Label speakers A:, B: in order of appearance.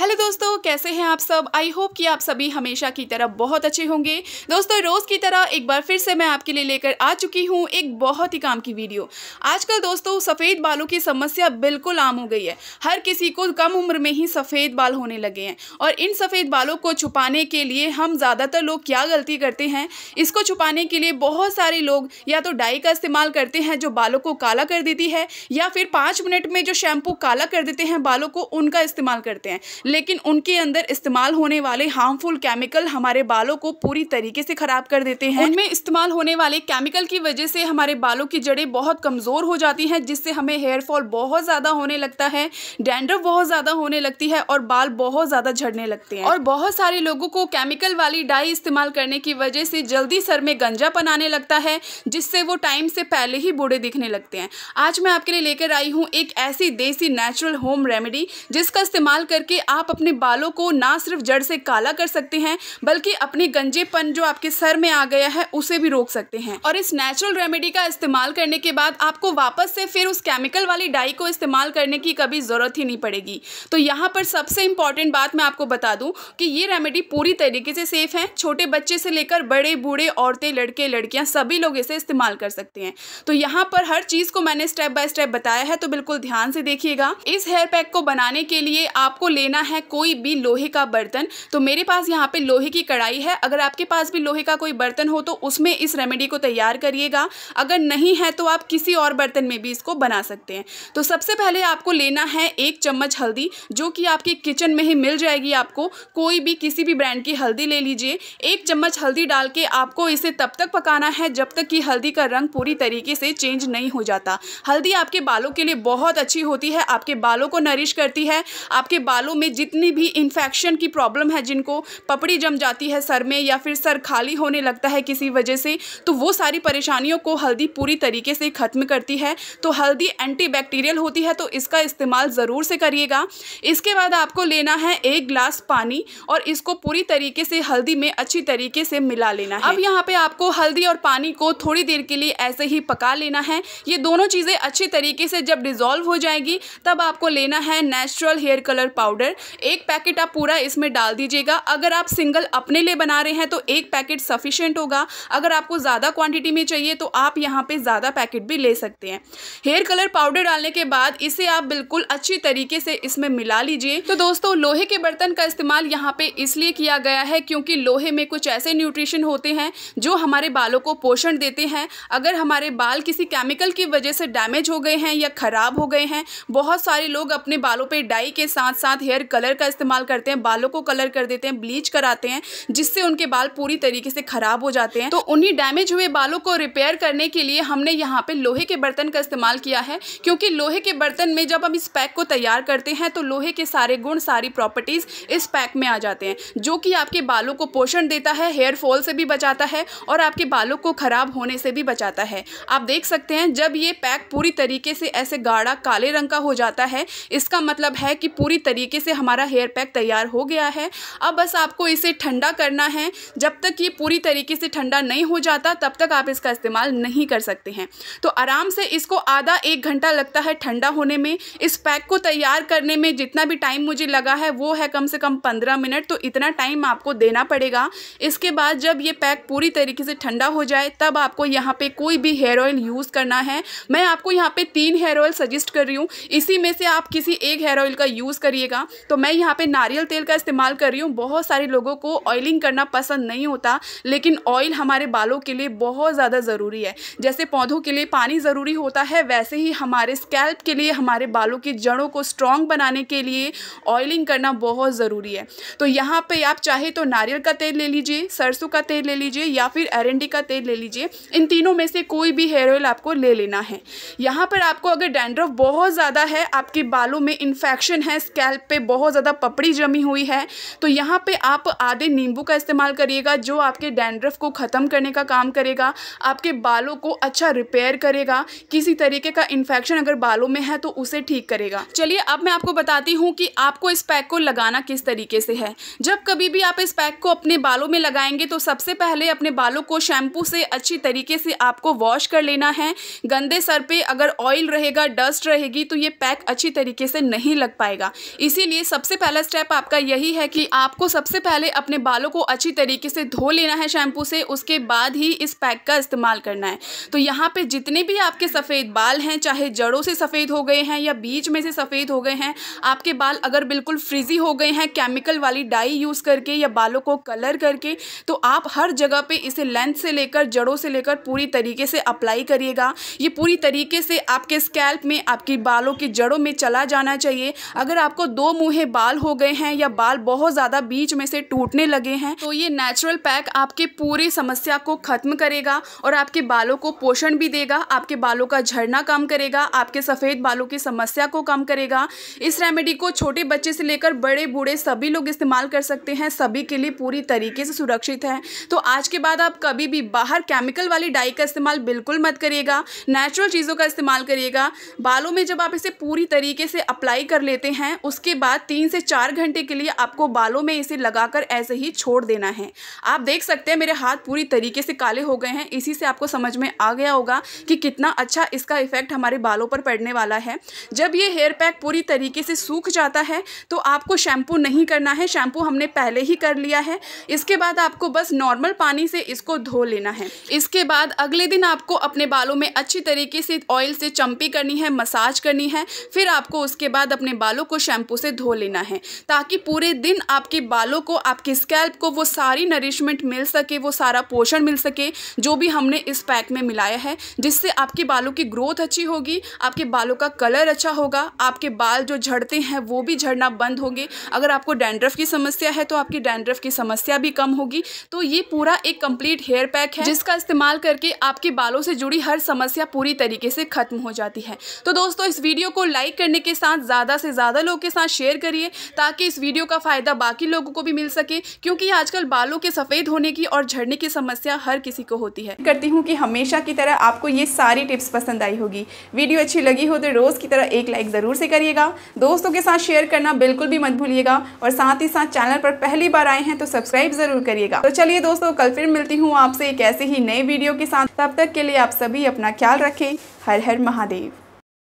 A: hello दोस्तों कैसे हैं आप सब आई होप कि आप सभी हमेशा की तरह बहुत अच्छे होंगे दोस्तों रोज़ की तरह एक बार फिर से मैं आपके लिए लेकर आ चुकी हूं एक बहुत ही काम की वीडियो आजकल दोस्तों सफ़ेद बालों की समस्या बिल्कुल आम हो गई है हर किसी को कम उम्र में ही सफ़ेद बाल होने लगे हैं और इन सफ़ेद बालों को छुपाने के लिए हम ज़्यादातर लोग क्या गलती करते हैं इसको छुपाने के लिए बहुत सारे लोग या तो डाई का इस्तेमाल करते हैं जो बालों को काला कर देती है या फिर पाँच मिनट में जो शैम्पू काला कर देते हैं बालों को उनका इस्तेमाल करते हैं लेकिन उनके अंदर इस्तेमाल होने वाले हार्मफुल केमिकल हमारे बालों को पूरी तरीके से ख़राब कर देते हैं उनमें इस्तेमाल होने वाले केमिकल की वजह से हमारे बालों की जड़ें बहुत कमज़ोर हो जाती हैं जिससे हमें हेयर फॉल बहुत ज़्यादा होने लगता है डैंड्रफ बहुत ज़्यादा होने लगती है और बाल बहुत ज़्यादा झड़ने लगते हैं और बहुत सारे लोगों को केमिकल वाली डाई इस्तेमाल करने की वजह से जल्दी सर में गंजापन आने लगता है जिससे वो टाइम से पहले ही बूढ़े दिखने लगते हैं आज मैं आपके लिए लेकर आई हूँ एक ऐसी देसी नेचुरल होम रेमेडी जिसका इस्तेमाल करके आप आप अपने बालों को ना सिर्फ जड़ से काला कर सकते हैं बल्कि अपने गंजेपन जो आपके सर में आ गया है उसे भी रोक सकते हैं और इस नेचुरल रेमेडी का इस्तेमाल करने के बाद आपको वापस से फिर उस केमिकल वाली डाई को इस्तेमाल करने की कभी ज़रूरत ही नहीं पड़ेगी तो यहाँ पर सबसे इंपॉर्टेंट बात मैं आपको बता दूँ कि ये रेमेडी पूरी तरीके से सेफ है छोटे बच्चे से लेकर बड़े बूढ़े औरतें लड़के लड़कियाँ सभी लोग इसे इस्तेमाल कर सकते हैं तो यहाँ पर हर चीज़ को मैंने स्टेप बाय स्टेप बताया है तो बिल्कुल ध्यान से देखिएगा इस हेयर पैक को बनाने के लिए आपको लेना है कोई भी लोहे का बर्तन तो मेरे पास यहाँ पे लोहे की कढ़ाई है अगर आपके पास भी लोहे का कोई बर्तन हो तो उसमें इस रेमेडी को तैयार करिएगा अगर नहीं है तो आप किसी और बर्तन में भी इसको बना सकते हैं तो सबसे पहले आपको लेना है एक चम्मच हल्दी जो कि आपके किचन में ही मिल जाएगी आपको कोई भी किसी भी ब्रांड की हल्दी ले लीजिए एक चम्मच हल्दी डाल के आपको इसे तब तक पकाना है जब तक कि हल्दी का रंग पूरी तरीके से चेंज नहीं हो जाता हल्दी आपके बालों के लिए बहुत अच्छी होती है आपके बालों को नरिश करती है आपके बालों में जितनी भी इन्फेक्शन की प्रॉब्लम है जिनको पपड़ी जम जाती है सर में या फिर सर खाली होने लगता है किसी वजह से तो वो सारी परेशानियों को हल्दी पूरी तरीके से ख़त्म करती है तो हल्दी एंटीबैक्टीरियल होती है तो इसका इस्तेमाल ज़रूर से करिएगा इसके बाद आपको लेना है एक ग्लास पानी और इसको पूरी तरीके से हल्दी में अच्छी तरीके से मिला लेना है अब यहाँ पे आपको हल्दी और पानी को थोड़ी देर के लिए ऐसे ही पका लेना है ये दोनों चीज़ें अच्छी तरीके से जब डिज़ोल्व हो जाएगी तब आपको लेना है नेचुरल हेयर कलर पाउडर एक पैकेट आप पूरा इसमें डाल दीजिएगा अगर आप सिंगल अपने लिए बना रहे हैं तो एक पैकेट सफिशियंट होगा अगर आपको ज़्यादा क्वांटिटी में चाहिए तो आप यहाँ पर ज़्यादा पैकेट भी ले सकते हैं हेयर कलर पाउडर डालने के बाद इसे आप बिल्कुल अच्छी तरीके से इसमें मिला लीजिए तो दोस्तों लोहे के बर्तन का इस्तेमाल यहाँ पे इसलिए किया गया है क्योंकि लोहे में कुछ ऐसे न्यूट्रिशन होते हैं जो हमारे बालों को पोषण देते हैं अगर हमारे बाल किसी केमिकल की वजह से डैमेज हो गए हैं या ख़राब हो गए हैं बहुत सारे लोग अपने बालों पर डाई के साथ साथ हेयर कलर का इस्तेमाल करते हैं बालों को कलर कर देते हैं ब्लीच कराते हैं जिससे उनके बाल पूरी तरीके से खराब हो जाते हैं तो उन्हीं डैमेज हुए बालों को रिपेयर करने के लिए हमने यहाँ पे लोहे के बर्तन का इस्तेमाल किया है क्योंकि लोहे के बर्तन में जब हम इस पैक को तैयार करते हैं तो लोहे के सारे गुण सारी प्रॉपर्टीज़ इस पैक में आ जाते हैं जो कि आपके बालों को पोषण देता है हेयर फॉल से भी बचाता है और आपके बालों को खराब होने से भी बचाता है आप देख सकते हैं जब ये पैक पूरी तरीके से ऐसे गाढ़ा काले रंग का हो जाता है इसका मतलब है कि पूरी तरीके से हमारा हेयर पैक तैयार हो गया है अब बस आपको इसे ठंडा करना है जब तक ये पूरी तरीके से ठंडा नहीं हो जाता तब तक आप इसका इस्तेमाल नहीं कर सकते हैं तो आराम से इसको आधा एक घंटा लगता है ठंडा होने में इस पैक को तैयार करने में जितना भी टाइम मुझे लगा है वो है कम से कम पंद्रह मिनट तो इतना टाइम आपको देना पड़ेगा इसके बाद जब ये पैक पूरी तरीके से ठंडा हो जाए तब आपको यहाँ पे कोई भी हेयर ऑयल यूज़ करना है मैं आपको यहाँ पे तीन हेयर ऑयल सजेस्ट कर रही हूँ इसी में से आप किसी एक हेयर ऑयल का यूज़ करिएगा तो मैं यहाँ पे नारियल तेल का इस्तेमाल कर रही हूँ बहुत सारे लोगों को ऑयलिंग करना पसंद नहीं होता लेकिन ऑयल हमारे बालों के लिए बहुत ज़्यादा ज़रूरी है जैसे पौधों के लिए पानी ज़रूरी होता है वैसे ही हमारे स्कैल्प के लिए हमारे बालों की जड़ों को स्ट्रॉन्ग बनाने के लिए ऑयलिंग करना बहुत ज़रूरी है तो यहाँ पर आप चाहे तो नारियल का तेल ले लीजिए सरसों का तेल ले लीजिए या फिर एरेंडी का तेल ले लीजिए इन तीनों में से कोई भी हेयर ऑयल आपको ले लेना है यहाँ पर आपको अगर डैंड्रफ बहुत ज़्यादा है आपके बालों में इन्फेक्शन है स्कैल्प पे बहुत बहुत ज़्यादा पपड़ी जमी हुई है तो यहाँ पे आप आधे नींबू का इस्तेमाल करिएगा जो आपके डैंड्रफ को ख़त्म करने का काम करेगा आपके बालों को अच्छा रिपेयर करेगा किसी तरीके का इन्फेक्शन अगर बालों में है तो उसे ठीक करेगा चलिए अब मैं आपको बताती हूँ कि आपको इस पैक को लगाना किस तरीके से है जब कभी भी आप इस पैक को अपने बालों में लगाएंगे तो सबसे पहले अपने बालों को शैम्पू से अच्छी तरीके से आपको वॉश कर लेना है गंदे सर पे अगर ऑयल रहेगा डस्ट रहेगी तो ये पैक अच्छी तरीके से नहीं लग पाएगा इसीलिए सबसे पहला स्टेप आपका यही है कि आपको सबसे पहले अपने बालों को अच्छी तरीके से धो लेना है शैम्पू से उसके बाद ही इस पैक का इस्तेमाल करना है तो यहाँ पे जितने भी आपके सफ़ेद बाल हैं चाहे जड़ों से सफ़ेद हो गए हैं या बीच में से सफ़ेद हो गए हैं आपके बाल अगर बिल्कुल फ्रिजी हो गए हैं केमिकल वाली डाई यूज़ करके या बालों को कलर करके तो आप हर जगह पर इसे लेंथ से लेकर जड़ों से लेकर पूरी तरीके से अप्लाई करिएगा ये पूरी तरीके से आपके स्कैल्प में आपकी बालों की जड़ों में चला जाना चाहिए अगर आपको दो मुँह चाहे बाल हो गए हैं या बाल बहुत ज़्यादा बीच में से टूटने लगे हैं तो ये नेचुरल पैक आपके पूरी समस्या को ख़त्म करेगा और आपके बालों को पोषण भी देगा आपके बालों का झड़ना कम करेगा आपके सफ़ेद बालों की समस्या को कम करेगा इस रेमेडी को छोटे बच्चे से लेकर बड़े बूढ़े सभी लोग इस्तेमाल कर सकते हैं सभी के लिए पूरी तरीके से सुरक्षित है तो आज के बाद आप कभी भी बाहर केमिकल वाली डाई का इस्तेमाल बिल्कुल मत करिएगा नेचुरल चीज़ों का इस्तेमाल करिएगा बालों में जब आप इसे पूरी तरीके से अप्लाई कर लेते हैं उसके बाद तीन से चार घंटे के लिए आपको बालों में इसे लगाकर ऐसे ही छोड़ देना है आप देख सकते हैं मेरे हाथ पूरी तरीके से काले हो गए हैं इसी से आपको समझ में आ गया होगा कि कितना अच्छा इसका इफेक्ट हमारे बालों पर पड़ने वाला है जब ये हेयर पैक पूरी तरीके से सूख जाता है तो आपको शैम्पू नहीं करना है शैम्पू हमने पहले ही कर लिया है इसके बाद आपको बस नॉर्मल पानी से इसको धो लेना है इसके बाद अगले दिन आपको अपने बालों में अच्छी तरीके से ऑयल से चम्पी करनी है मसाज करनी है फिर आपको उसके बाद अपने बालों को शैम्पू से धो लेना है ताकि पूरे दिन आपके बालों को आपके स्कैल्प को वो सारी नरिशमेंट मिल सके वो सारा पोषण मिल सके जो भी हमने इस पैक में मिलाया है जिससे आपके बालों की ग्रोथ अच्छी होगी आपके बालों का कलर अच्छा होगा आपके बाल जो झड़ते हैं वो भी झड़ना बंद होंगे अगर आपको डैंड्रफ की समस्या है तो आपकी डैंड्रफ की समस्या भी कम होगी तो ये पूरा एक कंप्लीट हेयर पैक है जिसका इस्तेमाल करके आपके बालों से जुड़ी हर समस्या पूरी तरीके से खत्म हो जाती है तो दोस्तों इस वीडियो को लाइक करने के साथ ज़्यादा से ज़्यादा लोगों के साथ शेयर करिए ताकि इस वीडियो का फ़ायदा बाकी लोगों को भी मिल सके क्योंकि आजकल बालों के सफ़ेद होने की और झड़ने की समस्या हर किसी को होती है करती हूँ कि हमेशा की तरह आपको ये सारी टिप्स पसंद आई होगी वीडियो अच्छी लगी हो तो रोज़ की तरह एक लाइक ज़रूर से करिएगा दोस्तों के साथ शेयर करना बिल्कुल भी मत भूलिएगा और साथ ही साथ चैनल पर पहली बार आए हैं तो सब्सक्राइब ज़रूर करिएगा तो चलिए दोस्तों कल फिर मिलती हूँ आपसे एक ऐसे ही नए वीडियो के साथ तब तक के लिए आप सभी अपना ख्याल रखें हर हर महादेव